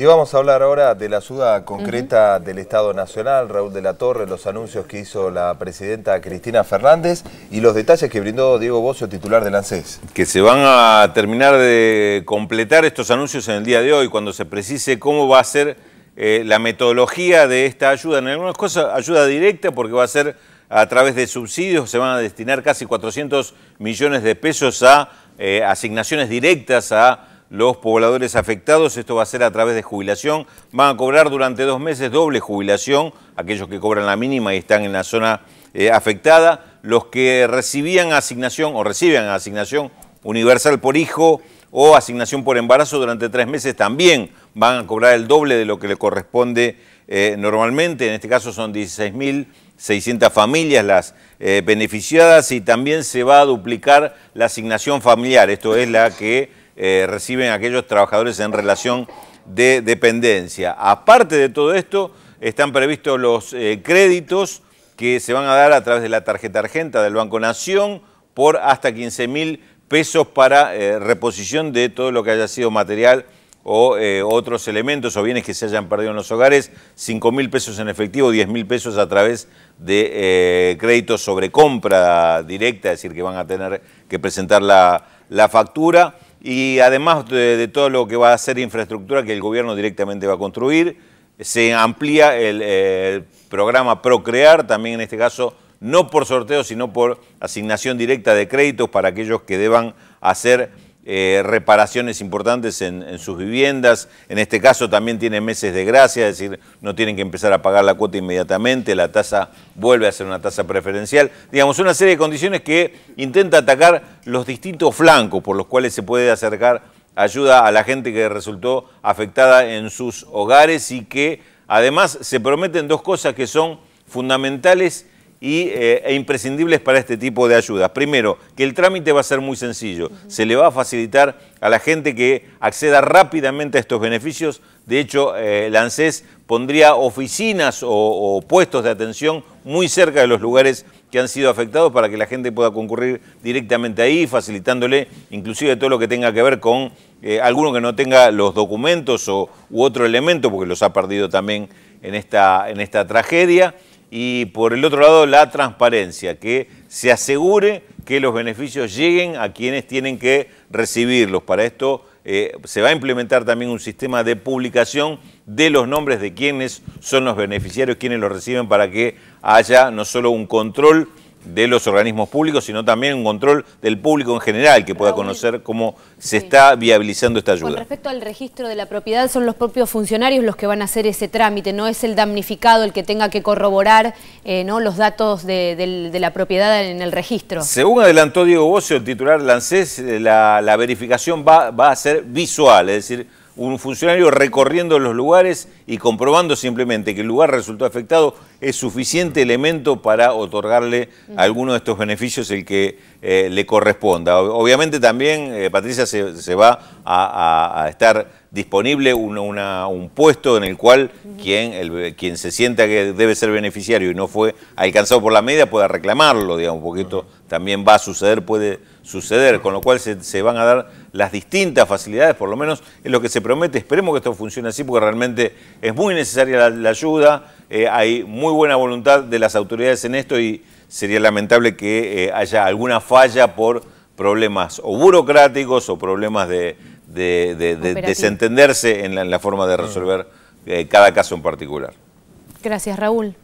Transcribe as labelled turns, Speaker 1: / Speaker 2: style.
Speaker 1: Y vamos a hablar ahora de la ayuda concreta del Estado Nacional, Raúl de la Torre, los anuncios que hizo la presidenta Cristina Fernández y los detalles que brindó Diego Bocio, titular del ANSES. Que se van a terminar de completar estos anuncios en el día de hoy, cuando se precise cómo va a ser eh, la metodología de esta ayuda. En algunas cosas, ayuda directa, porque va a ser a través de subsidios, se van a destinar casi 400 millones de pesos a eh, asignaciones directas a los pobladores afectados. Esto va a ser a través de jubilación. Van a cobrar durante dos meses doble jubilación, aquellos que cobran la mínima y están en la zona eh, afectada. Los que recibían asignación o reciben asignación universal por hijo o asignación por embarazo durante tres meses también van a cobrar el doble de lo que le corresponde eh, normalmente. En este caso son 16.600 familias las eh, beneficiadas y también se va a duplicar la asignación familiar. Esto es la que eh, reciben aquellos trabajadores en relación de dependencia. Aparte de todo esto, están previstos los eh, créditos que se van a dar a través de la tarjeta argenta del Banco Nación por hasta 15 mil pesos para eh, reposición de todo lo que haya sido material o otros elementos o bienes que se hayan perdido en los hogares, 5 mil pesos en efectivo, 10 mil pesos a través de créditos sobre compra directa, es decir, que van a tener que presentar la factura y además de, todo lo que va a ser infraestructura que el gobierno directamente va a construir, se amplía eh, el programa Procrear, también en este caso no por sorteo, sino por asignación directa de créditos para aquellos que deban hacer eh, reparaciones importantes en, en, sus viviendas. En este caso también tiene meses de gracia, es decir, no tienen que empezar a pagar la cuota inmediatamente, la tasa vuelve a ser una tasa preferencial. Digamos, una serie de condiciones que intenta atacar los distintos flancos por los cuales se puede acercar ayuda a la gente que resultó afectada en sus hogares y que además se prometen dos cosas que son fundamentales eh, e imprescindibles para este tipo de ayudas. Primero, que el trámite va a ser muy sencillo, se le va a facilitar a la gente que acceda rápidamente a estos beneficios. De hecho, eh, ANSES pondría oficinas o, puestos de atención muy cerca de los lugares que han sido afectados para que la gente pueda concurrir directamente ahí, facilitándole inclusive todo lo que tenga que ver con eh, alguno que no tenga los documentos o, u otro elemento, porque los ha perdido también en esta, en esta tragedia y por el otro lado la transparencia, que se asegure que los beneficios lleguen a quienes tienen que recibirlos. Para esto eh, se va a implementar también un sistema de publicación de los nombres de quienes son los beneficiarios, quienes los reciben, para que haya no solo un control de los organismos públicos, sino también un control del público en general que pueda ah, conocer cómo se está viabilizando esta ayuda. Con respecto al registro de la propiedad, son los propios funcionarios los que van a hacer ese trámite, no es el damnificado el que tenga que corroborar eh, los datos de, la propiedad en el registro. Según adelantó Diego Bossio, el titular del eh, la, verificación va a ser visual, es decir, un funcionario recorriendo los lugares y comprobando simplemente que el lugar resultó afectado es suficiente elemento para otorgarle alguno de estos beneficios el que eh, le corresponda. Obviamente también, eh, Patricia, se, va a, estar disponible un puesto en el cual quien, quien se sienta que debe ser beneficiario y no fue alcanzado por la media pueda reclamarlo, digamos, porque esto también va a suceder, puede suceder, con lo cual se, se van a dar las distintas facilidades, por lo menos es lo que se promete. Esperemos que esto funcione así porque realmente es muy necesaria la, ayuda, eh, hay muy buena voluntad de las autoridades en esto y sería lamentable que eh, haya alguna falla por problemas o burocráticos o problemas de, desentenderse en la, forma de resolver eh, cada caso en particular. Gracias, Raúl.